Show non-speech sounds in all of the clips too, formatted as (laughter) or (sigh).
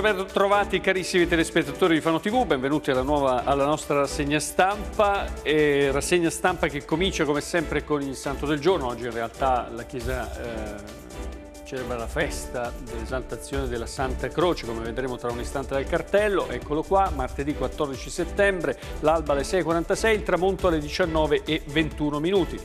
ben trovati carissimi telespettatori di Fano TV, benvenuti alla, nuova, alla nostra rassegna stampa, e rassegna stampa che comincia come sempre con il Santo del Giorno, oggi in realtà la Chiesa eh, celebra la festa dell'esaltazione della Santa Croce, come vedremo tra un istante dal cartello, eccolo qua, martedì 14 settembre, l'alba alle 6.46, il tramonto alle 19.21 minuti.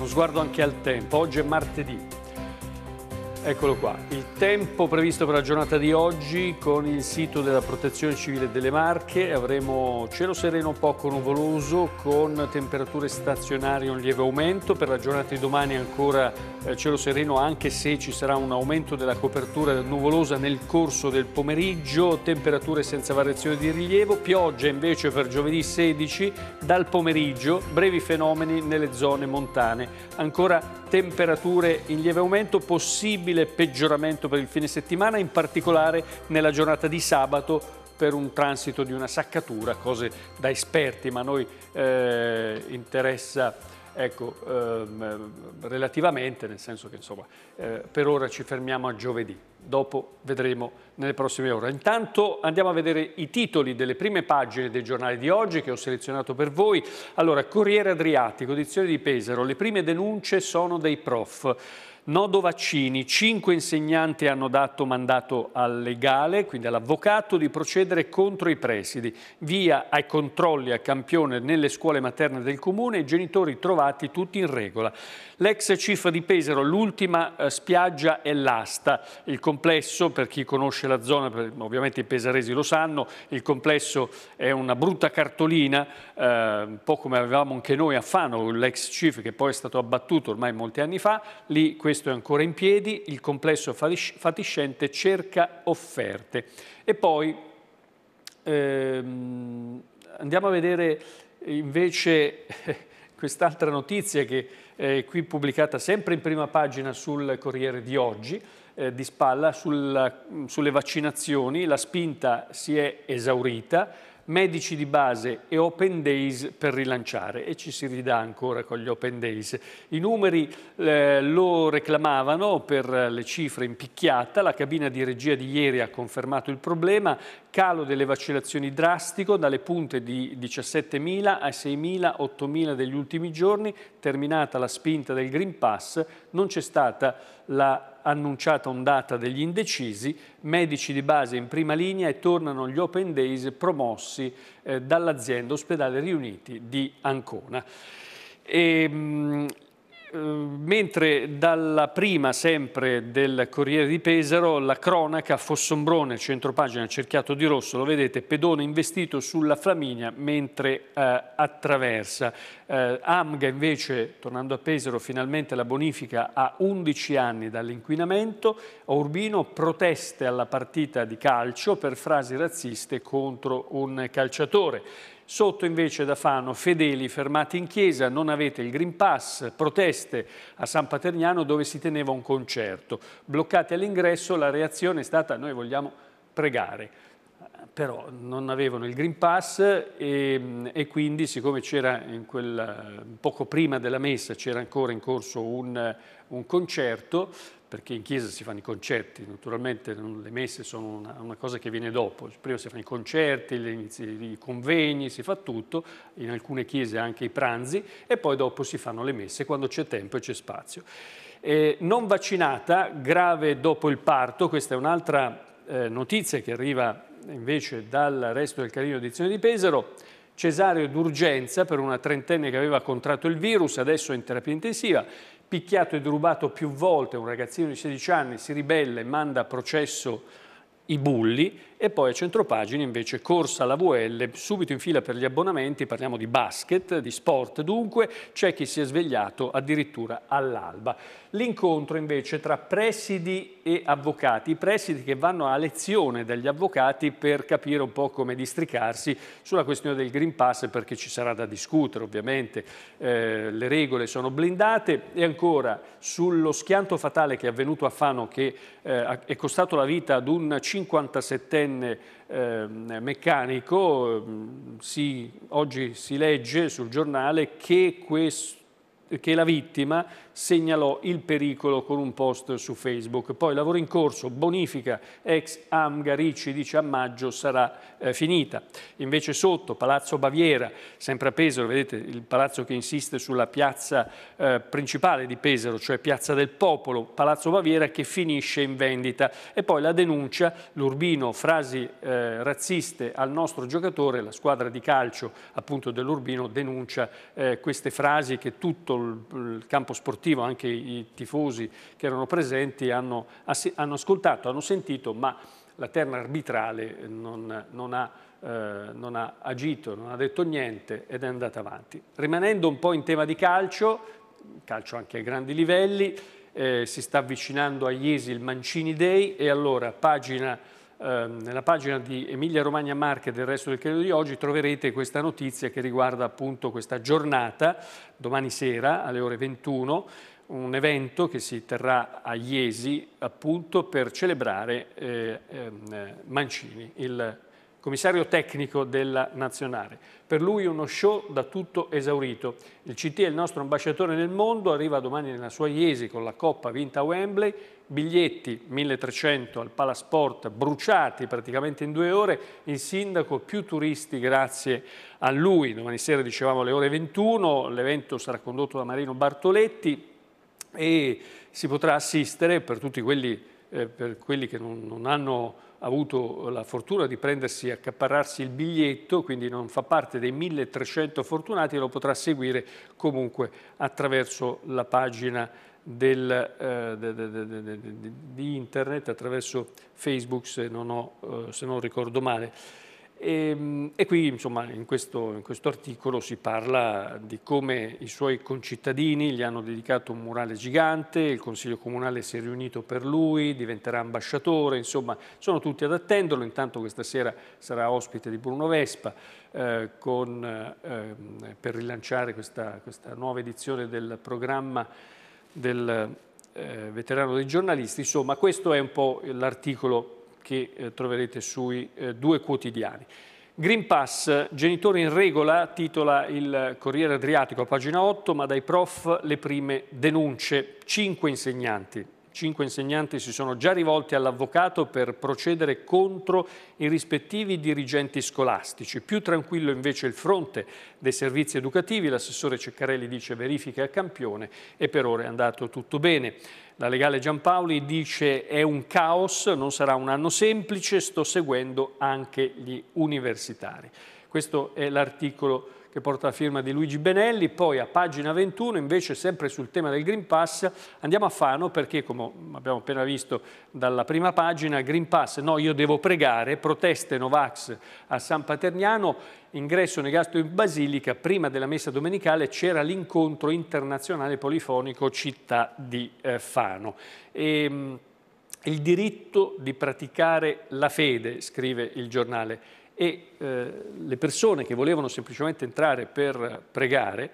uno sguardo anche al tempo. Oggi è martedì, Eccolo qua, il tempo previsto per la giornata di oggi con il sito della protezione civile delle Marche avremo cielo sereno poco nuvoloso con temperature stazionarie un lieve aumento, per la giornata di domani ancora eh, cielo sereno anche se ci sarà un aumento della copertura nuvolosa nel corso del pomeriggio, temperature senza variazione di rilievo, pioggia invece per giovedì 16 dal pomeriggio, brevi fenomeni nelle zone montane, ancora temperature in lieve aumento possibili possibile peggioramento per il fine settimana, in particolare nella giornata di sabato per un transito di una saccatura, cose da esperti, ma a noi eh, interessa ecco, ehm, relativamente, nel senso che insomma, eh, per ora ci fermiamo a giovedì, dopo vedremo nelle prossime ore. Intanto andiamo a vedere i titoli delle prime pagine dei giornali di oggi che ho selezionato per voi. Allora, Corriere Adriatico, edizione di Pesaro, le prime denunce sono dei prof. Nodo Vaccini, cinque insegnanti hanno dato mandato al legale, quindi all'avvocato, di procedere contro i presidi. Via ai controlli a campione nelle scuole materne del comune i genitori trovati tutti in regola. L'ex CIF di Pesaro, l'ultima eh, spiaggia è l'asta. Il complesso, per chi conosce la zona, ovviamente i pesaresi lo sanno, il complesso è una brutta cartolina, eh, un po' come avevamo anche noi a Fano, l'ex CIF che poi è stato abbattuto ormai molti anni fa, lì questo questo è ancora in piedi, il complesso fatiscente cerca offerte. E poi ehm, andiamo a vedere invece (laughs) quest'altra notizia che è qui pubblicata sempre in prima pagina sul Corriere di oggi, eh, di spalla, sulla, sulle vaccinazioni. La spinta si è esaurita, medici di base e open days per rilanciare e ci si ridà ancora con gli open days. I numeri eh, lo reclamavano per le cifre in picchiata, la cabina di regia di ieri ha confermato il problema, calo delle vaccinazioni drastico dalle punte di 17.000 a 6.000, 8.000 degli ultimi giorni, terminata la spinta del Green Pass, non c'è stata la annunciata ondata degli indecisi, medici di base in prima linea e tornano gli open days promossi eh, dall'azienda ospedale riuniti di Ancona. E, ehm, mh, Ehm, mentre dalla prima sempre del Corriere di Pesaro la cronaca Fossombrone, centropagina cerchiato di rosso, lo vedete, pedone investito sulla Flaminia mentre eh, attraversa. Eh, Amga invece, tornando a Pesaro, finalmente la bonifica a 11 anni dall'inquinamento, a Urbino proteste alla partita di calcio per frasi razziste contro un calciatore. Sotto invece da Fano, fedeli fermati in chiesa, non avete il Green Pass, proteste a San Paterniano dove si teneva un concerto. Bloccati all'ingresso, la reazione è stata noi vogliamo pregare. Però non avevano il Green Pass e, e quindi siccome c'era poco prima della messa c'era ancora in corso un, un concerto, perché in chiesa si fanno i concerti, naturalmente le messe sono una, una cosa che viene dopo, prima si fanno i concerti, i convegni, si fa tutto, in alcune chiese anche i pranzi e poi dopo si fanno le messe quando c'è tempo e c'è spazio. Eh, non vaccinata, grave dopo il parto, questa è un'altra eh, notizia che arriva invece dal resto del Carino Edizione di Pesaro, cesareo d'urgenza per una trentenne che aveva contratto il virus, adesso è in terapia intensiva, picchiato e derubato più volte, un ragazzino di 16 anni si ribella e manda a processo i bulli, e poi a centropagina invece corsa alla VL, subito in fila per gli abbonamenti, parliamo di basket, di sport dunque, c'è chi si è svegliato addirittura all'alba. L'incontro invece tra presidi e avvocati, i presidi che vanno a lezione dagli avvocati per capire un po' come districarsi sulla questione del Green Pass perché ci sarà da discutere ovviamente, eh, le regole sono blindate e ancora sullo schianto fatale che è avvenuto a Fano che eh, è costato la vita ad un 57enne ventenne eh, meccanico, mm, si, oggi si legge sul giornale che questo che la vittima segnalò il pericolo con un post su Facebook. Poi lavoro in corso, bonifica, ex Amga Ricci dice a maggio sarà eh, finita. Invece sotto, Palazzo Baviera, sempre a Pesaro, vedete il palazzo che insiste sulla piazza eh, principale di Pesaro, cioè Piazza del Popolo, Palazzo Baviera che finisce in vendita. E poi la denuncia, l'Urbino, frasi eh, razziste al nostro giocatore, la squadra di calcio appunto dell'Urbino denuncia eh, queste frasi che tutto il, campo sportivo, anche i tifosi che erano presenti hanno, hanno ascoltato, hanno sentito, ma la terna arbitrale non, non, ha, eh, non, ha, agito, non ha detto niente ed è andata avanti. Rimanendo un po' in tema di calcio, calcio anche a grandi livelli, eh, si sta avvicinando a Iesi il Mancini Day e allora pagina Ehm, nella pagina di Emilia Romagna Marche del resto del credo di oggi troverete questa notizia che riguarda appunto questa giornata, domani sera alle ore 21, un evento che si terrà a Iesi appunto per celebrare eh, eh, Mancini, il commissario tecnico della Nazionale. Per lui uno show da tutto esaurito. Il CT è il nostro ambasciatore nel mondo, arriva domani nella sua Iesi con la Coppa vinta a Wembley, biglietti 1300 al Palasport bruciati praticamente in due ore, il sindaco più turisti grazie a lui, domani sera dicevamo alle ore 21, l'evento sarà condotto da Marino Bartoletti e si potrà assistere per tutti quelli eh, per quelli che non, non, hanno avuto la fortuna di prendersi, e accaparrarsi il biglietto, quindi non fa parte dei 1300 fortunati, lo potrà seguire comunque attraverso la pagina del, eh, de, de, de, di internet, attraverso Facebook se non, ho, eh, se non ricordo male. E, ehm, e qui, insomma, in questo, in questo articolo si parla di come i suoi concittadini gli hanno dedicato un murale gigante, il Consiglio Comunale si è riunito per lui, diventerà ambasciatore, insomma, sono tutti ad attenderlo. Intanto questa sera sarà ospite di Bruno Vespa eh, con, eh, per rilanciare questa, questa, nuova edizione del programma del eh, veterano dei giornalisti. Insomma, questo è un po' l'articolo che eh, troverete sui eh, due quotidiani. Green Pass, genitori in regola, titola il Corriere Adriatico a pagina 8, ma dai prof le prime denunce, 5 insegnanti Cinque insegnanti si sono già rivolti all'avvocato per procedere contro i rispettivi dirigenti scolastici. Più tranquillo invece il fronte dei servizi educativi, l'assessore Ceccarelli dice verifiche a campione e per ora è andato tutto bene. La legale Giampaoli dice è un caos, non sarà un anno semplice, sto seguendo anche gli universitari. Questo è l'articolo che porta la firma di Luigi Benelli, poi a pagina 21 invece sempre sul tema del Green Pass andiamo a Fano perché come abbiamo appena visto dalla prima pagina Green Pass, no io devo pregare, proteste Novax a San Paterniano, ingresso negato in Basilica, prima della messa domenicale c'era l'incontro internazionale polifonico città di eh, Fano. E, ehm, il diritto di praticare la fede, scrive il giornale, e eh, le persone che volevano semplicemente entrare per pregare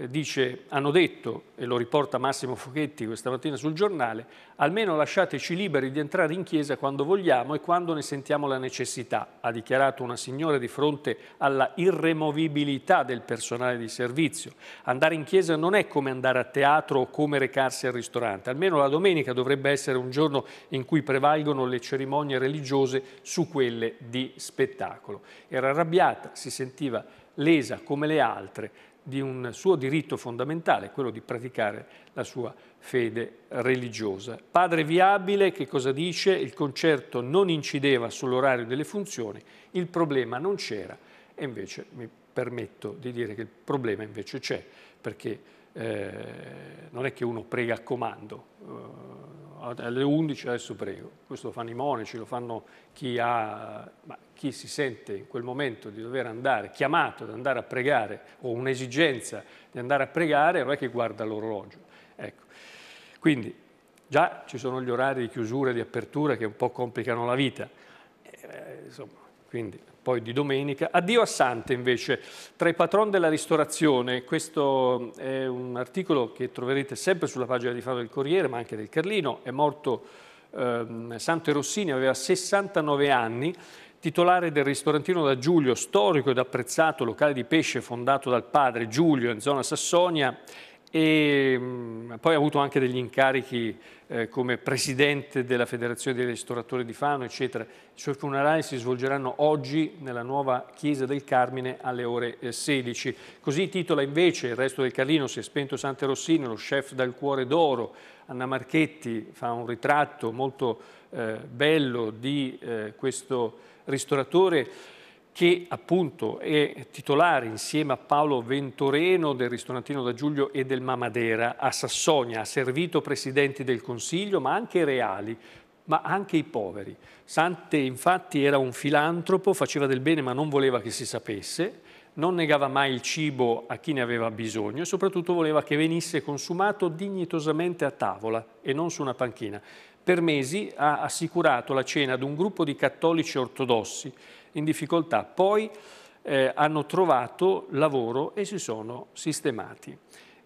eh, dice, hanno detto, e lo riporta Massimo Fochetti questa mattina sul giornale, almeno lasciateci liberi di entrare in chiesa quando vogliamo e quando ne sentiamo la necessità, ha dichiarato una signora di fronte alla irremovibilità del personale di servizio. Andare in chiesa non è come andare a teatro o come recarsi al ristorante, almeno la domenica dovrebbe essere un giorno in cui prevalgono le cerimonie religiose su quelle di spettacolo. Era arrabbiata, si sentiva lesa come le altre, di un suo diritto fondamentale, quello di praticare la sua fede religiosa. Padre Viabile che cosa dice? Il concerto non incideva sull'orario delle funzioni, il problema non c'era e invece mi permetto di dire che il problema invece c'è perché eh, non è che uno prega a comando, eh, alle 11 adesso prego, questo lo fanno i monaci, lo fanno chi, ha, chi si sente in quel momento di dover andare, chiamato ad andare a pregare o un'esigenza di andare a pregare, non è che guarda l'orologio. Ecco. Quindi già ci sono gli orari di chiusura e di apertura che un po' complicano la vita. Eh, insomma, quindi poi di domenica. Addio a Sante invece, tra i patron della ristorazione, questo è un articolo che troverete sempre sulla pagina di Fano del Corriere, ma anche del Carlino, è morto ehm, Santo Rossini, aveva 69 anni, titolare del ristorantino da Giulio, storico ed apprezzato locale di pesce fondato dal padre Giulio in zona Sassonia e mh, mm, poi ha avuto anche degli incarichi eh, come presidente della Federazione dei Ristoratori di Fano, eccetera. I suoi funerali si svolgeranno oggi nella nuova chiesa del Carmine alle ore eh, 16. Così titola invece Il resto del Carlino, si è spento Sante Rossini, lo chef dal cuore d'oro. Anna Marchetti fa un ritratto molto eh, bello di eh, questo ristoratore che appunto è titolare insieme a Paolo Ventoreno del ristorantino da Giulio e del Mamadera a Sassonia, ha servito presidenti del Consiglio ma anche reali, ma anche i poveri. Sante infatti era un filantropo, faceva del bene ma non voleva che si sapesse, non negava mai il cibo a chi ne aveva bisogno e soprattutto voleva che venisse consumato dignitosamente a tavola e non su una panchina. Per mesi ha assicurato la cena ad un gruppo di cattolici ortodossi in difficoltà, poi eh, hanno trovato lavoro e si sono sistemati.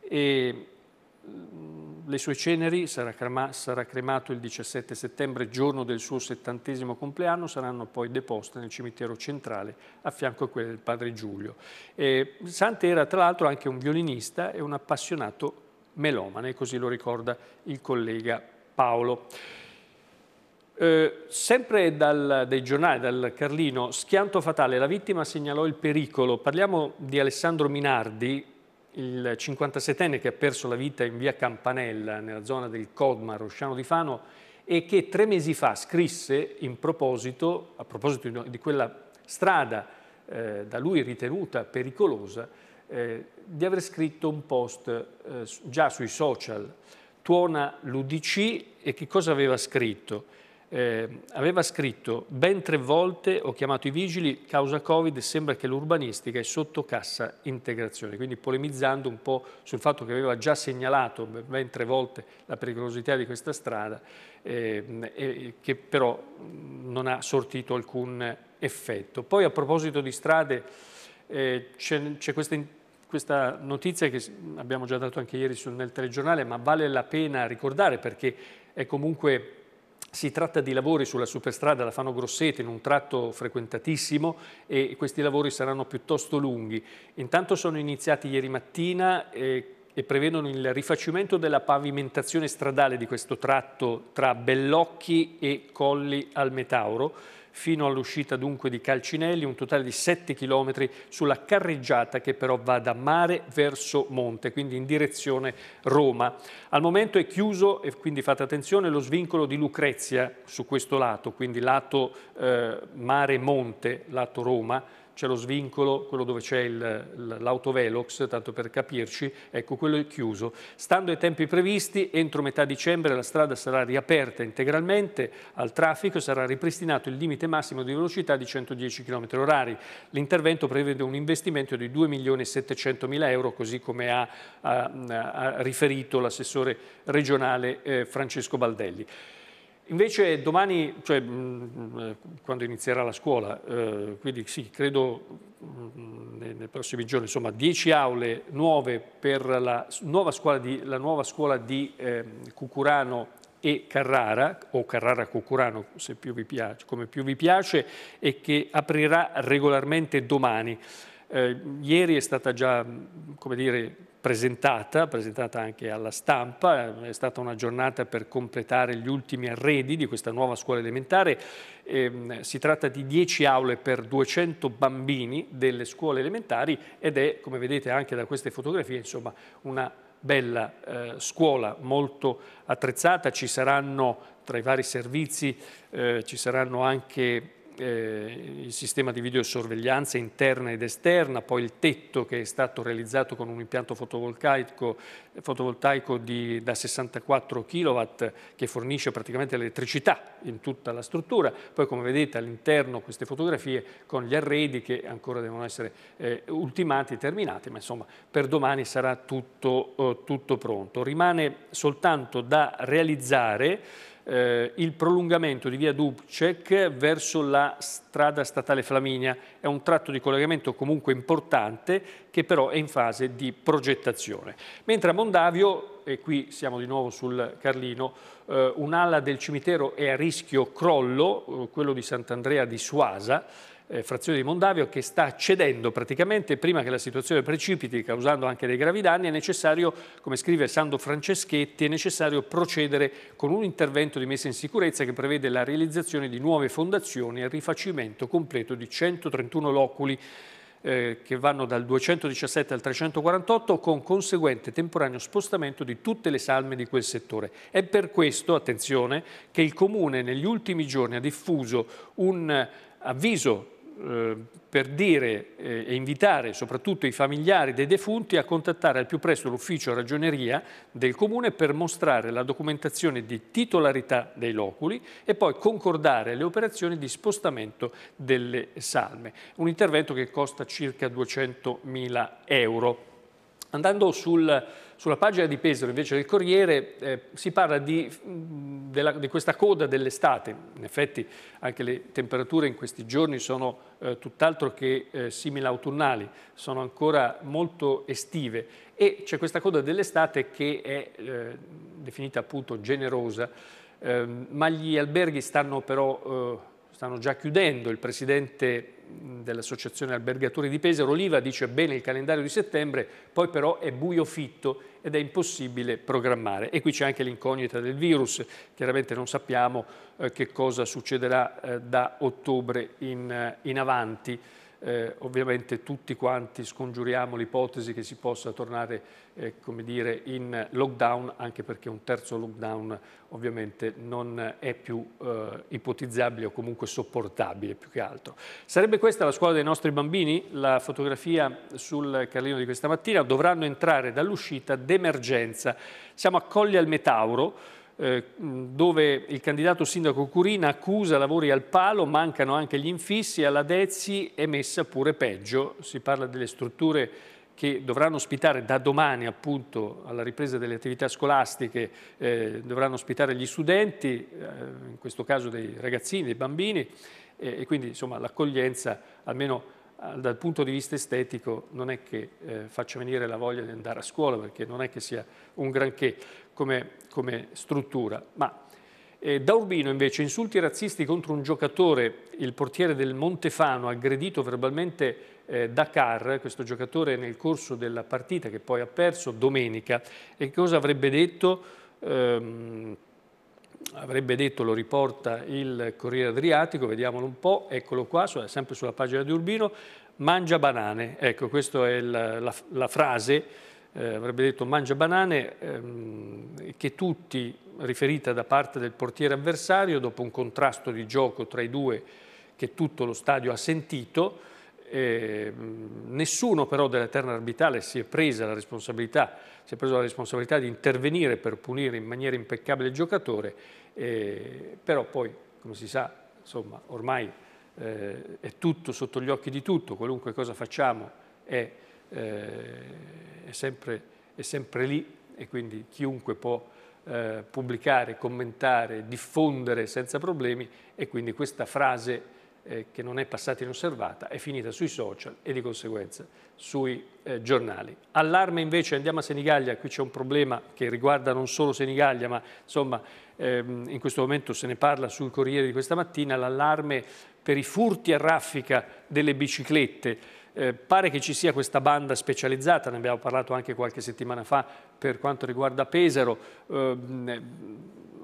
E, mm, le sue ceneri sarà, crema, sarà, cremato il 17 settembre, giorno del suo settantesimo compleanno, saranno poi deposte nel cimitero centrale a fianco a quelle del padre Giulio. Eh, Sante era tra l'altro anche un violinista e un appassionato melomane, così lo ricorda il collega Paolo. Eh, sempre dal, dai giornali, dal Carlino, schianto fatale, la vittima segnalò il pericolo. Parliamo di Alessandro Minardi, il 57enne che ha perso la vita in via Campanella, nella zona del Codma, Rosciano di Fano, e che tre mesi fa scrisse in proposito, a proposito di quella strada eh, da lui ritenuta pericolosa, eh, di aver scritto un post eh, già sui social, tuona l'Udc e che cosa aveva scritto? eh, aveva scritto ben tre volte ho chiamato i vigili, causa Covid sembra che l'urbanistica è sotto cassa integrazione, quindi polemizzando un po' sul fatto che aveva già segnalato ben tre volte la pericolosità di questa strada, eh, eh, che però non ha sortito alcun effetto. Poi a proposito di strade eh, c'è questa questa notizia che abbiamo già dato anche ieri sul, nel telegiornale, ma vale la pena ricordare perché è comunque si tratta di lavori sulla superstrada la Fano Grosseto in un tratto frequentatissimo e questi lavori saranno piuttosto lunghi. Intanto sono iniziati ieri mattina eh, e prevedono il rifacimento della pavimentazione stradale di questo tratto tra Bellocchi e Colli al Metauro fino all'uscita dunque di Calcinelli, un totale di 7 km sulla carreggiata che però va da mare verso monte, quindi in direzione Roma. Al momento è chiuso e quindi fate attenzione lo svincolo di Lucrezia su questo lato, quindi lato eh, mare-monte, lato Roma, c'è lo svincolo, quello dove c'è l'autovelox, tanto per capirci, ecco quello è chiuso. Stando ai tempi previsti, entro metà dicembre la strada sarà riaperta integralmente al traffico e sarà ripristinato il limite massimo di velocità di 110 km h L'intervento prevede un investimento di 2 milioni e 700 mila euro, così come ha, ha, ha riferito l'assessore regionale eh, Francesco Baldelli. Invece domani, cioè, mm, mm, quando inizierà la scuola, eh, quindi sì, credo mm, nei, nei, prossimi giorni, insomma, 10 aule nuove per la nuova scuola di, nuova scuola di eh, Cucurano e Carrara, o Carrara Cucurano, se più vi piace, come più vi piace, e che aprirà regolarmente domani. Eh, ieri è stata già, come dire, presentata, presentata anche alla stampa, è stata una giornata per completare gli ultimi arredi di questa nuova scuola elementare, ehm, si tratta di 10 aule per 200 bambini delle scuole elementari ed è, come vedete anche da queste fotografie, insomma una bella eh, scuola molto attrezzata, ci saranno tra i vari servizi, eh, ci saranno anche eh, il sistema di videosorveglianza interna ed esterna, poi il tetto che è stato realizzato con un impianto fotovoltaico, fotovoltaico di, da 64 kW che fornisce praticamente l'elettricità in tutta la struttura, poi come vedete all'interno queste fotografie con gli arredi che ancora devono essere eh, ultimati e terminati, ma insomma per domani sarà tutto, eh, tutto pronto. Rimane soltanto da realizzare eh, il prolungamento di via Dubček verso la strada statale Flaminia. È un tratto di collegamento comunque importante che però è in fase di progettazione. Mentre a Mondavio, e qui siamo di nuovo sul Carlino, eh, un'ala del cimitero è a rischio crollo, eh, quello di Sant'Andrea di Suasa, eh, frazione di Mondavio che sta cedendo praticamente prima che la situazione precipiti causando anche dei gravi danni è necessario, come scrive Sando Franceschetti, è necessario procedere con un intervento di messa in sicurezza che prevede la realizzazione di nuove fondazioni e il rifacimento completo di 131 loculi eh, che vanno dal 217 al 348 con conseguente temporaneo spostamento di tutte le salme di quel settore. È per questo, attenzione, che il Comune negli ultimi giorni ha diffuso un avviso eh, per dire eh, e invitare soprattutto i familiari dei defunti a contattare al più presto l'ufficio ragioneria del comune per mostrare la documentazione di titolarità dei loculi e poi concordare le operazioni di spostamento delle salme. Un intervento che costa circa 200.000 euro. Andando sul, sulla pagina di Pesaro invece del Corriere eh, si parla di, mm, della, di, questa coda dell'estate, in effetti anche le temperature in questi giorni sono eh, tutt'altro che eh, simili autunnali, sono ancora molto estive e c'è questa coda dell'estate che è eh, definita appunto generosa, ehm, ma gli alberghi stanno però eh, stanno già chiudendo, il presidente dell'associazione albergatori di Pesaro, Oliva, dice bene il calendario di settembre, poi però è buio fitto ed è impossibile programmare. E qui c'è anche l'incognita del virus, chiaramente non sappiamo eh, che cosa succederà eh, da ottobre in, eh, in avanti. Eh, ovviamente tutti quanti scongiuriamo l'ipotesi che si possa tornare eh, dire, in lockdown, anche perché un terzo lockdown ovviamente non è più eh, ipotizzabile o comunque sopportabile più che altro. Sarebbe questa la scuola dei nostri bambini? La fotografia sul Carlino di questa mattina. Dovranno entrare dall'uscita d'emergenza. Siamo a Colli al Metauro eh, dove il candidato sindaco Curina accusa lavori al palo, mancano anche gli infissi, alla Dezzi è messa pure peggio, si parla delle strutture che dovranno ospitare da domani appunto alla ripresa delle attività scolastiche, eh, dovranno ospitare gli studenti, eh, in questo caso dei ragazzini, dei bambini, eh, e quindi insomma l'accoglienza almeno eh, dal punto di vista estetico non è che eh, faccia venire la voglia di andare a scuola perché non è che sia un granché come, come struttura. Ma eh, da Urbino invece insulti razzisti contro un giocatore, il portiere del Montefano, aggredito verbalmente eh, da Carr, questo giocatore nel corso della partita che poi ha perso domenica, e cosa avrebbe detto? Ehm, avrebbe detto, lo riporta il Corriere Adriatico, vediamolo un po', eccolo qua, sempre sulla pagina di Urbino, mangia banane. Ecco, questa è la, la, la frase eh, avrebbe detto mangia banane, ehm, che tutti, riferita da parte del portiere avversario, dopo un contrasto di gioco tra i due che tutto lo stadio ha sentito, ehm, nessuno però della terna arbitrale si è presa la si è preso la responsabilità di intervenire per punire in maniera impeccabile il giocatore, eh, però poi, come si sa, insomma, ormai eh, è tutto sotto gli occhi di tutto, qualunque cosa facciamo è eh, è, sempre, è, sempre, lì e quindi chiunque può eh, pubblicare, commentare, diffondere senza problemi e quindi questa frase eh, che non è passata inosservata è finita sui social e di conseguenza sui eh, giornali. Allarme invece, andiamo a Senigallia, qui c'è un problema che riguarda non solo Senigallia ma insomma ehm, in questo momento se ne parla sul Corriere di questa mattina, l'allarme per i furti a raffica delle biciclette eh, pare che ci sia questa banda specializzata, ne abbiamo parlato anche qualche settimana fa per quanto riguarda Pesaro, ehm, eh,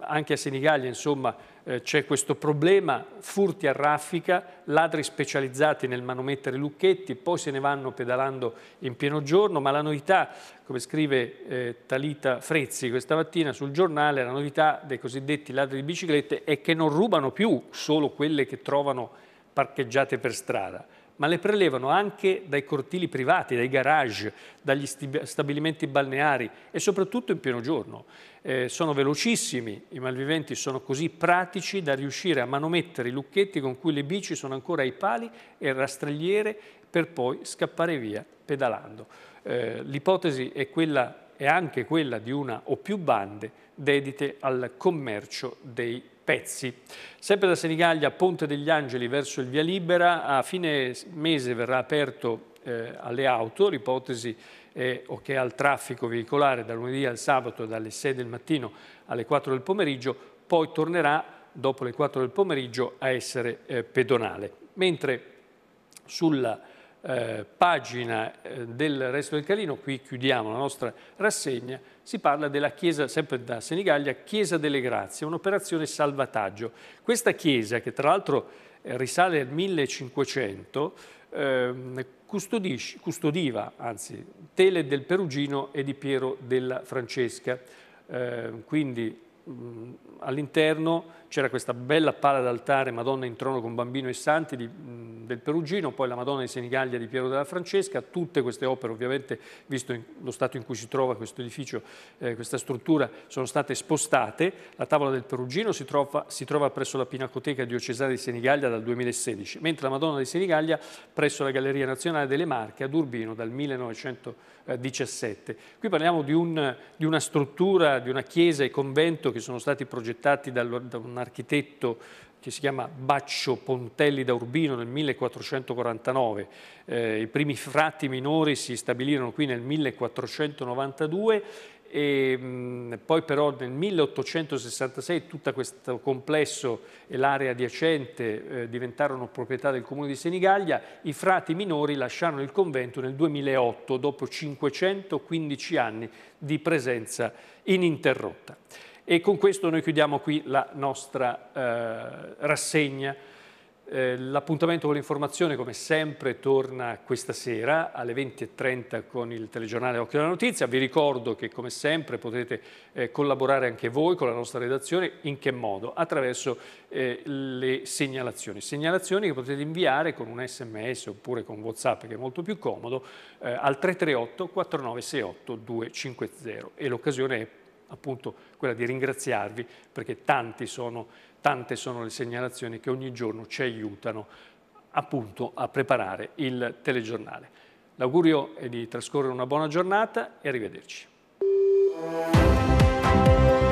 anche a Senigallia insomma eh, c'è questo problema, furti a raffica, ladri specializzati nel manomettere lucchetti, poi se ne vanno pedalando in pieno giorno, ma la novità, come scrive eh, Talita Frezzi questa mattina sul giornale, la novità dei cosiddetti ladri di biciclette è che non rubano più solo quelle che trovano parcheggiate per strada, ma le prelevano anche dai cortili privati, dai garage, dagli stabilimenti balneari e soprattutto in pieno giorno. Eh, sono velocissimi, i malviventi sono così pratici da riuscire a manomettere i lucchetti con cui le bici sono ancora ai pali e rastrelliere per poi scappare via pedalando. Eh, L'ipotesi è quella è anche quella di una o più bande dedite al commercio dei pezzi. Sempre da Senigallia, Ponte degli Angeli verso il Via Libera, a fine mese verrà aperto eh, alle auto, l'ipotesi è o che al traffico veicolare da lunedì al sabato dalle 6 del mattino alle 4 del pomeriggio, poi tornerà dopo le 4 del pomeriggio a essere eh, pedonale. Mentre sulla eh, pagina eh, del Resto del Carlino, qui chiudiamo la nostra rassegna, si parla della chiesa, sempre da Senigallia, Chiesa delle Grazie, un'operazione salvataggio. Questa chiesa, che tra l'altro eh, risale al 1500, ehm, custodiva, anzi, tele del Perugino e di Piero della Francesca, ehm, quindi Mm, all'interno c'era questa bella pala d'altare Madonna in trono con Bambino e Santi di, mm, del Perugino, poi la Madonna di Senigallia di Piero della Francesca, tutte queste opere ovviamente, visto in, lo stato in cui si trova questo edificio, eh, questa struttura, sono state spostate, la tavola del Perugino si trova, si trova presso la Pinacoteca diocesana di Senigallia dal 2016, mentre la Madonna di Senigallia presso la Galleria Nazionale delle Marche ad Urbino dal 1917. Qui parliamo di, un, di una struttura, di una chiesa e convento che che sono stati progettati da un architetto che si chiama Baccio Pontelli da Urbino nel 1449. Eh, I primi frati minori si stabilirono qui nel 1492 e mh, mm, poi però nel 1866 tutto questo complesso e l'area adiacente eh, diventarono proprietà del comune di Senigallia, i frati minori lasciarono il convento nel 2008 dopo 515 anni di presenza ininterrotta. E con questo noi chiudiamo qui la nostra eh, rassegna. Eh, L'appuntamento con l'informazione, come sempre, torna questa sera alle 20.30 con il telegiornale Occhio della Notizia. Vi ricordo che, come sempre, potete eh, collaborare anche voi con la nostra redazione. In che modo? Attraverso eh, le segnalazioni. Segnalazioni che potete inviare con un sms oppure con WhatsApp, che è molto più comodo, eh, al 338 4968 250. E l'occasione è appunto quella di ringraziarvi perché sono, tante sono le segnalazioni che ogni giorno ci aiutano appunto a preparare il telegiornale. L'augurio è di trascorrere una buona giornata e arrivederci.